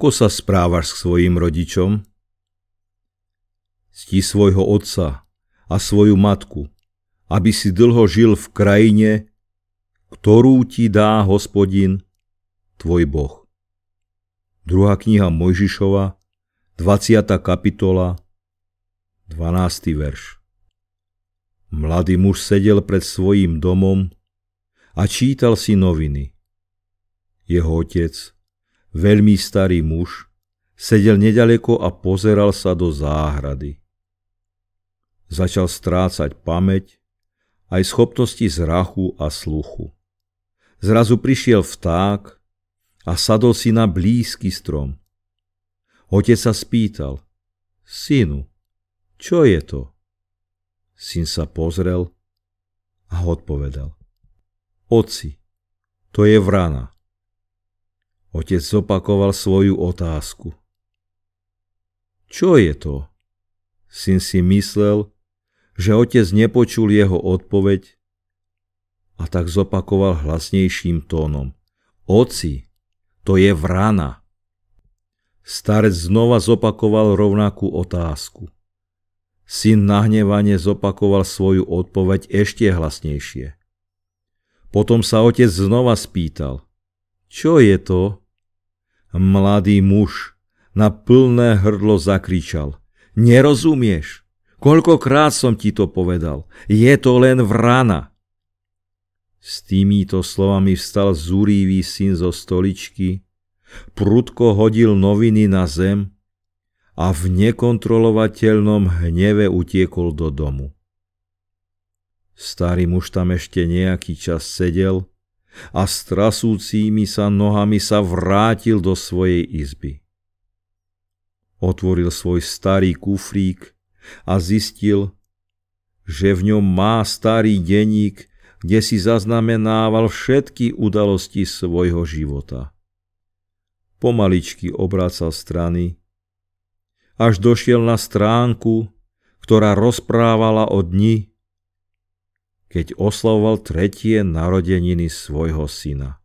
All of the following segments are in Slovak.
Ako sa správaš k svojim rodičom? Sti svojho otca a svoju matku, aby si dlho žil v krajine, ktorú ti dá hospodin, tvoj Boh. Druhá kniha Mojžišova, 20. kapitola, 12. verš. Mladý muž sedel pred svojím domom a čítal si noviny. Jeho otec, veľmi starý muž, sedel nedaleko a pozeral sa do záhrady. Začal strácať pamäť, aj schopnosti zrachu a sluchu. Zrazu prišiel vták a sadol si na blízky strom. Otec sa spýtal, synu, čo je to? Syn sa pozrel a odpovedal, oci, to je vrana. Otec zopakoval svoju otázku. Čo je to? Syn si myslel, že otec nepočul jeho odpoveď a tak zopakoval hlasnejším tónom. Oci, to je vrana. Starec znova zopakoval rovnakú otázku. Syn nahnevane zopakoval svoju odpoveď ešte hlasnejšie. Potom sa otec znova spýtal – čo je to? Mladý muž na plné hrdlo zakričal. Nerozumieš? Koľkokrát som ti to povedal. Je to len vrana. S týmito slovami vstal zúrivý syn zo stoličky, prudko hodil noviny na zem a v nekontrolovateľnom hneve utiekol do domu. Starý muž tam ešte nejaký čas sedel, a s trasúcimi sa nohami sa vrátil do svojej izby. Otvoril svoj starý kufrík a zistil, že v ňom má starý denník, kde si zaznamenával všetky udalosti svojho života. Pomaličky obracal strany, až došiel na stránku, ktorá rozprávala o dni, keď oslavoval tretie narodeniny svojho syna.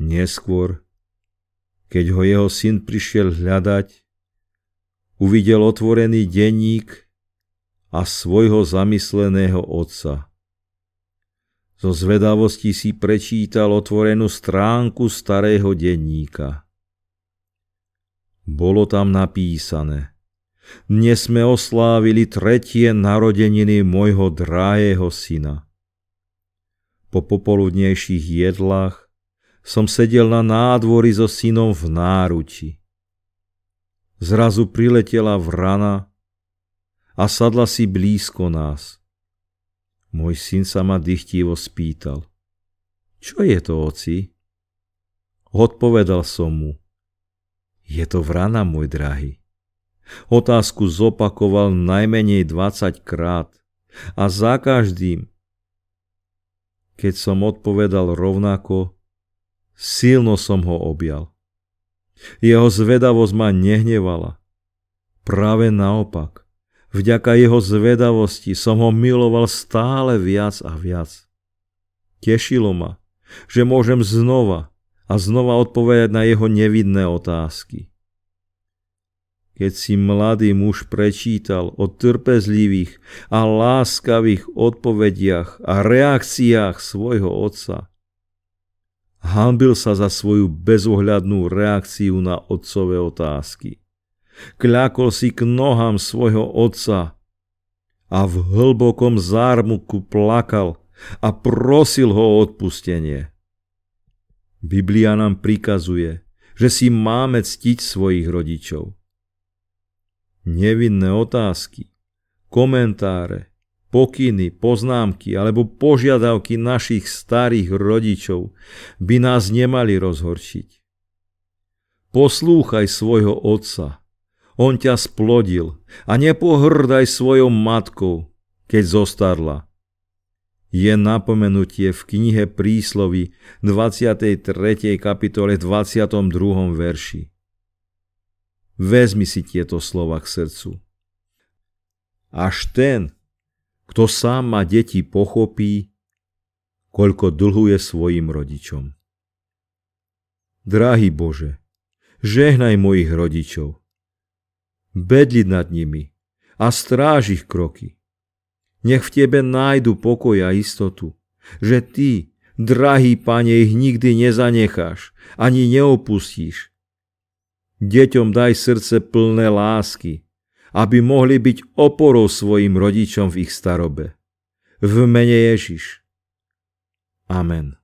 Neskôr, keď ho jeho syn prišiel hľadať, uvidel otvorený denník a svojho zamysleného otca – zo zvedavosti si prečítal otvorenú stránku starého denníka. Bolo tam napísané dnes sme oslávili tretie narodeniny môjho drahého syna. Po popoludnejších jedlách som sedel na nádvory so synom v náruči. Zrazu priletela vrana a sadla si blízko nás. Môj syn sa ma dychtivo spýtal. Čo je to, oci? Odpovedal som mu. Je to vrana, môj drahý. Otázku zopakoval najmenej 20 krát a za každým, keď som odpovedal rovnako, silno som ho objal. Jeho zvedavosť ma nehnevala. Práve naopak, vďaka jeho zvedavosti som ho miloval stále viac a viac. Tešilo ma, že môžem znova a znova odpovedať na jeho nevidné otázky keď si mladý muž prečítal o trpezlivých a láskavých odpovediach a reakciách svojho otca. Hambil sa za svoju bezohľadnú reakciu na otcové otázky. Kľakol si k nohám svojho otca a v hlbokom zármuku plakal a prosil ho o odpustenie. Biblia nám prikazuje, že si máme ctiť svojich rodičov – nevinné otázky, komentáre, pokyny, poznámky alebo požiadavky našich starých rodičov by nás nemali rozhorčiť. Poslúchaj svojho otca, on ťa splodil a nepohrdaj svojou matkou, keď zostarla. Je napomenutie v knihe príslovy 23. kapitole 22. verši. Vezmi si tieto slova k srdcu. Až ten, kto sám má deti, pochopí, koľko dlhuje svojim rodičom. Drahý Bože, žehnaj mojich rodičov. Bedli nad nimi a stráž ich kroky. Nech v Tebe nájdu pokoj a istotu, že Ty, drahý Pane, ich nikdy nezanecháš ani neopustíš Deťom daj srdce plné lásky, aby mohli byť oporou svojim rodičom v ich starobe. V mene Ježiš. Amen.